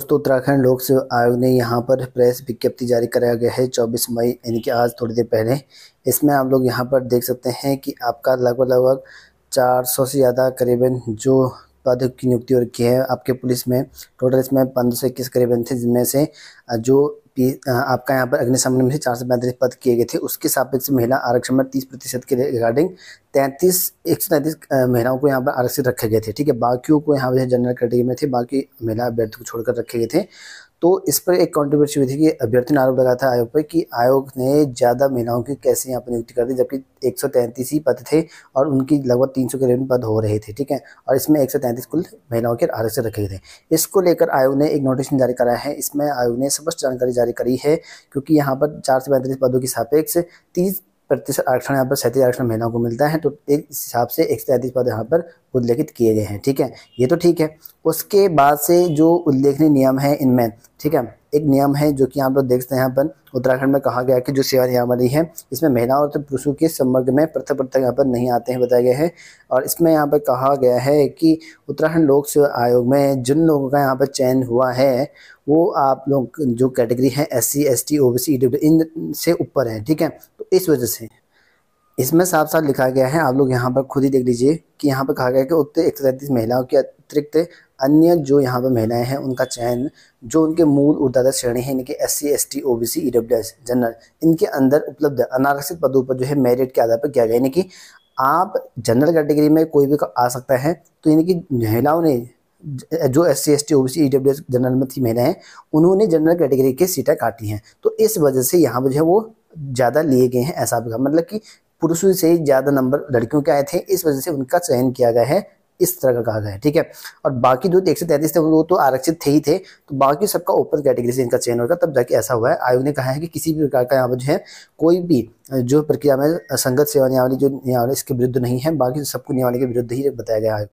दोस्तों उत्तराखंड लोक सेवा आयोग ने यहाँ पर प्रेस विज्ञप्ति जारी कराया गया है 24 मई यानी कि आज थोड़ी देर पहले इसमें आप लोग यहाँ पर देख सकते हैं कि आपका लगभग लगभग 400 से ज़्यादा करीबन जो पद की नियुक्ति और की है आपके पुलिस में टोटल इसमें पंद्रह सौ इक्कीस करीबन थे जिनमें से जो पी आपका यहाँ पर अग्निशमन में से चार सौ पैंतीस पद किए गए थे उसके सापेक्ष महिला आरक्षण में तीस प्रतिशत के रिगार्डिंग तैंतीस एक सौ तैंतीस महिलाओं को यहाँ पर आरक्षित रखे गए थे ठीक है बाकियों को यहाँ पर जनरल कैटेगरी में थे बाकी महिला अभ्यर्थियों को छोड़कर रखे गए थे तो इस पर एक कॉन्ट्रोवर्सी हुई थी कि अभ्यर्थी ने आरोप लगा था आयोग पर कि आयोग ने ज़्यादा महिलाओं की कैसे यहाँ पर नियुक्ति कर दी जबकि एक ही पद थे और उनकी लगभग 300 के रेवन पद हो रहे थे ठीक है और इसमें 133 कुल महिलाओं के आरक्षण रखे थे इसको लेकर आयोग ने एक नोटिस जारी कराया है इसमें आयोग ने स्पष्ट जानकारी जारी करी है क्योंकि यहाँ पर चार सौ पैंतीस पदों के सापेक्ष तीस प्रतिशत आरक्षण यहाँ पर सैंतीस आरक्षण महिलाओं को मिलता है तो एक हिसाब से एक सैंतीस पद यहाँ पर उल्लेखित किए गए हैं ठीक है ये तो ठीक है उसके बाद से जो उल्लेखनीय नियम है इनमें ठीक है एक नियम है जो कि आप लोग देखते हैं यहाँ पर उत्तराखंड में कहा गया कि जो सेवा नियमावली है इसमें महिलाओं और पुरुषों के संबर्ग में प्रथम प्रथम यहाँ पर नहीं आते हैं बताया गया है और इसमें यहाँ पर कहा गया है कि उत्तराखंड लोक सेवा आयोग में जिन लोगों का यहाँ पर चयन हुआ है वो आप लोग जो कैटेगरी है S C S T O B C इन से ऊपर है ठीक है तो इस वजह से इसमें साफ साफ लिखा गया है आप लोग यहाँ पर खुद ही देख लीजिए कि यहाँ पर कहा गया है कि उत्तर एक महिलाओं के अतिरिक्त अन्य जो यहाँ पर महिलाएं हैं उनका चयन जो उनके मूल उर्दादा श्रेणी है यानी कि S C S T O B C E W S general इनके अंदर उपलब्ध अनारक्षित पदों पर जो है मेरिट के आधार पर किया गया यानी कि आप जनरल कैटेगरी में कोई भी आ सकता है तो यानी कि महिलाओं ने जो S C S T O B C E W S general में थी महिलाएं उन्होंने जनरल कैटेगरी की सीटें काटी हैं तो इस वजह से यहाँ पर जो है वो ज़्यादा लिए गए हैं ऐसा मतलब कि पुरुषों से ज़्यादा नंबर लड़कियों के आए थे इस वजह से उनका चयन किया गया है इस तरह का कहा गया है ठीक है और बाकी जो एक सौ तैंतीस थे वो तो आरक्षित थे ही थे तो बाकी सबका ओपन कैटेगरी से इनका चयन होगा तब जाके ऐसा हुआ है आयोग ने कहा है कि किसी भी प्रकार का यहाँ पर जो है कोई भी जो प्रक्रिया में संगत सेवा नियमावली जो नियमावली इसके विरुद्ध नहीं है बाकी सबको नियमावली के विरुद्ध ही बताया गया है